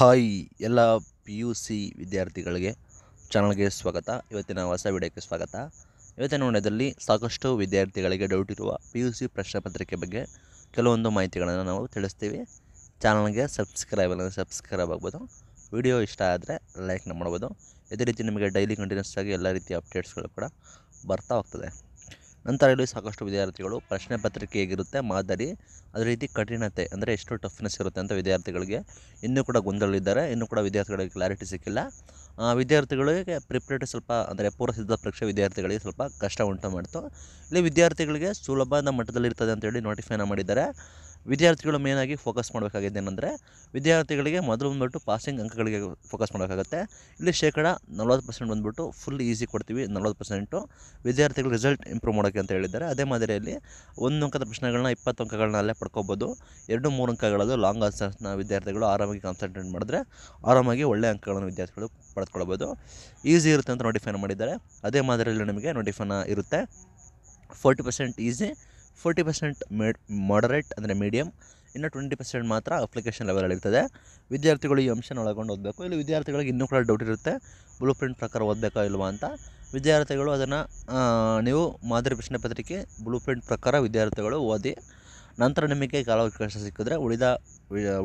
hi ಎಲ್ಲ P U C ವಿದ್ಯಾರ್ಥಿಗಳಿಗೆ ಚಾನಲ್ಗೆ ಸ್ವಾಗತ ಇವತ್ತಿನ ಹೊಸ ವಿಡಿಯೋಕ್ಕೆ ಸ್ವಾಗತ ಇವತ್ತಿನ ವಿಡಿಯೋದಲ್ಲಿ ಸಾಕಷ್ಟು ವಿದ್ಯಾರ್ಥಿಗಳಿಗೆ ಡೌಟ್ ಇರುವ ಪಿ ಯು ಸಿ ಪ್ರಶ್ನೆ ಪತ್ರಿಕೆ ಬಗ್ಗೆ ಕೆಲವೊಂದು ಮಾಹಿತಿಗಳನ್ನು ನಾವು ತಿಳಿಸ್ತೀವಿ ಚಾನಲ್ಗೆ ಸಬ್ಸ್ಕ್ರೈಬ್ ಅಂದರೆ ಸಬ್ಸ್ಕ್ರೈಬ್ ಆಗ್ಬೋದು ವಿಡಿಯೋ ಇಷ್ಟ ಆದರೆ ಲೈಕ್ನ ಮಾಡ್ಬೋದು ಇದೇ ರೀತಿ ನಿಮಗೆ ಡೈಲಿ ಕಂಟಿನ್ಯೂಸ್ ಆಗಿ ಎಲ್ಲ ರೀತಿಯ ಅಪ್ಡೇಟ್ಸ್ಗಳು ಕೂಡ ಬರ್ತಾ ಹೋಗ್ತದೆ ನಂತರ ಇಲ್ಲಿ ಸಾಕಷ್ಟು ವಿದ್ಯಾರ್ಥಿಗಳು ಪ್ರಶ್ನೆ ಪತ್ರಿಕೆ ಹೇಗಿರುತ್ತೆ ಮಾದರಿ ಅದೇ ರೀತಿ ಕಠಿಣತೆ ಅಂದರೆ ಎಷ್ಟು ಟಫ್ನೆಸ್ ಇರುತ್ತೆ ಅಂತ ವಿದ್ಯಾರ್ಥಿಗಳಿಗೆ ಇನ್ನೂ ಕೂಡ ಗೊಂದಲಿದ್ದಾರೆ ಇನ್ನೂ ಕೂಡ ವಿದ್ಯಾರ್ಥಿಗಳಿಗೆ ಕ್ಲಾರಿಟಿ ಸಿಕ್ಕಿಲ್ಲ ವಿದ್ಯಾರ್ಥಿಗಳಿಗೆ ಪ್ರಿಪ್ರೇಟ್ ಸ್ವಲ್ಪ ಅಂದರೆ ಪೂರ್ವಸಿದ್ಧ ಪರೀಕ್ಷೆ ವಿದ್ಯಾರ್ಥಿಗಳಿಗೆ ಸ್ವಲ್ಪ ಕಷ್ಟ ಉಂಟು ಮಾಡ್ತು ಇಲ್ಲಿ ವಿದ್ಯಾರ್ಥಿಗಳಿಗೆ ಸುಲಭದ ಮಟ್ಟದಲ್ಲಿರ್ತದೆ ಅಂತೇಳಿ ನೋಟಿಫೈನ ಮಾಡಿದ್ದಾರೆ ವಿದ್ಯಾರ್ಥಿಗಳು ಮೇನಾಗಿ ಫೋಕಸ್ ಮಾಡಬೇಕಾಗಿದೆ ಏನಂದರೆ ವಿದ್ಯಾರ್ಥಿಗಳಿಗೆ ಮೊದಲು ಬಂದುಬಿಟ್ಟು ಪಾಸಿಂಗ್ ಅಂಕಗಳಿಗೆ ಫೋಕಸ್ ಮಾಡಬೇಕಾಗತ್ತೆ ಇಲ್ಲಿ ಶೇಕಡ ನಲ್ವತ್ತು ಪರ್ಸೆಂಟ್ ಬಂದುಬಿಟ್ಟು ಫುಲ್ ಈಸಿ ಕೊಡ್ತೀವಿ ನಲ್ವತ್ತು ಪರ್ಸೆಂಟು ವಿದ್ಯಾರ್ಥಿಗಳು ರಿಸಲ್ಟ್ ಇಂಪ್ರೂವ್ ಮಾಡೋಕ್ಕೆ ಅಂತ ಹೇಳಿದ್ದಾರೆ ಅದೇ ಮಾದರಿಯಲ್ಲಿ ಒಂದು ಅಂಕದ ಪ್ರಶ್ನೆಗಳನ್ನ ಇಪ್ಪತ್ತು ಅಂಕಗಳನ್ನ ಅಲ್ಲೇ ಪಡ್ಕೋಬೋದು ಎರಡು ಮೂರು ಅಂಕಗಳಲ್ಲೂ ಲಾಂಗ್ ಆನ್ಸರ್ಸ್ನ ವಿದ್ಯಾರ್ಥಿಗಳು ಆರಾಮಾಗಿ ಕಾನ್ಸಂಟ್ರೇಟ್ ಮಾಡಿದ್ರೆ ಆರಾಮಾಗಿ ಒಳ್ಳೆಯ ಅಂಕಗಳನ್ನು ವಿದ್ಯಾರ್ಥಿಗಳು ಪಡೆದುಕೊಳ್ಬೋದು ಈಸಿ ಇರುತ್ತೆ ಅಂತ ನೋಟಿಫೈನ್ ಮಾಡಿದ್ದಾರೆ ಅದೇ ಮಾದರಿಯಲ್ಲಿ ನಿಮಗೆ ನೋಟಿಫೈನ ಇರುತ್ತೆ forty percent easy forty percent moderate ಅಂದರೆ ಮೀಡಿಯಮ್ ಇನ್ನು ಟ್ವೆಂಟಿ ಪರ್ಸೆಂಟ್ ಮಾತ್ರ ಅಪ್ಲಿಕೇಶನ್ ಲೆವೆಲಲ್ಲಿರ್ತದೆ ಇರ್ತದೆ ವಿದ್ಯಾರ್ಥಿಗಳು ಈ ಅಂಶನ ಒಳಗೊಂಡು ಓದಬೇಕು ಇಲ್ಲಿ ವಿದ್ಯಾರ್ಥಿಗಳಿಗೆ ಇನ್ನೂ ಕೂಡ ಡೌಟ್ ಇರುತ್ತೆ ಬ್ಲೂ ಪ್ರಿಂಟ್ ಪ್ರಕಾರ ಓದಬೇಕಾ ಇಲ್ವಾ ಅಂತ ವಿದ್ಯಾರ್ಥಿಗಳು ಅದನ್ನು ನೀವು ಮಾದರಿ ಪ್ರಶ್ನೆ ಪತ್ರಿಕೆ ಬ್ಲೂ ಪ್ರಿಂಟ್ ಪ್ರಕಾರ ವಿದ್ಯಾರ್ಥಿಗಳು ಓದಿ ನಂತರ ನಿಮಗೆ ಕಾಲಾವಕಾಶ ಸಿಕ್ಕಿದ್ರೆ ಉಳಿದ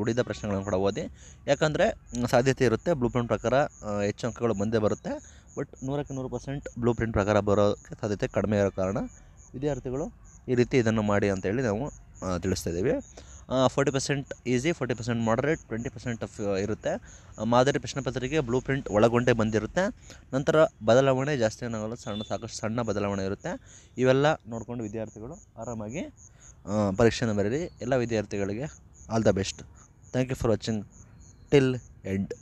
ಉಳಿದ ಪ್ರಶ್ನೆಗಳನ್ನು ಕೂಡ ಓದಿ ಯಾಕಂದರೆ ಸಾಧ್ಯತೆ ಇರುತ್ತೆ ಬ್ಲೂ ಪ್ರಿಂಟ್ ಪ್ರಕಾರ ಹೆಚ್ಚು ಅಂಕಗಳು ಬಂದೇ ಬರುತ್ತೆ ಬಟ್ ನೂರಕ್ಕೆ ನೂರು ಪರ್ಸೆಂಟ್ ಬ್ಲೂ ಪ್ರಿಂಟ್ ಪ್ರಕಾರ ಬರೋಕ್ಕೆ ಸಾಧ್ಯತೆ ಕಡಿಮೆ ಇರೋ ಕಾರಣ ವಿದ್ಯಾರ್ಥಿಗಳು ಈ ರೀತಿ ಇದನ್ನು ಮಾಡಿ ಅಂತೇಳಿ ನಾವು ತಿಳಿಸ್ತಾ ಇದ್ದೀವಿ forty percent easy forty percent moderate twenty percent ಆಫ್ ಇರುತ್ತೆ ಮಾದರಿ ಪ್ರಶ್ನೆ ಪತ್ರಿಕೆ ಬ್ಲೂ ಪ್ರಿಂಟ್ ಒಳಗೊಂಡೆ ಬಂದಿರುತ್ತೆ ನಂತರ ಬದಲಾವಣೆ ಜಾಸ್ತಿ ಏನಾಗಲ್ಲ ಸಣ್ಣ ಸಾಕಷ್ಟು ಸಣ್ಣ ಬದಲಾವಣೆ ಇರುತ್ತೆ ಇವೆಲ್ಲ ನೋಡಿಕೊಂಡು ವಿದ್ಯಾರ್ಥಿಗಳು ಆರಾಮಾಗಿ ಪರೀಕ್ಷೆನ ಬರೀರಿ ಎಲ್ಲ ವಿದ್ಯಾರ್ಥಿಗಳಿಗೆ all the best thank you for watching till end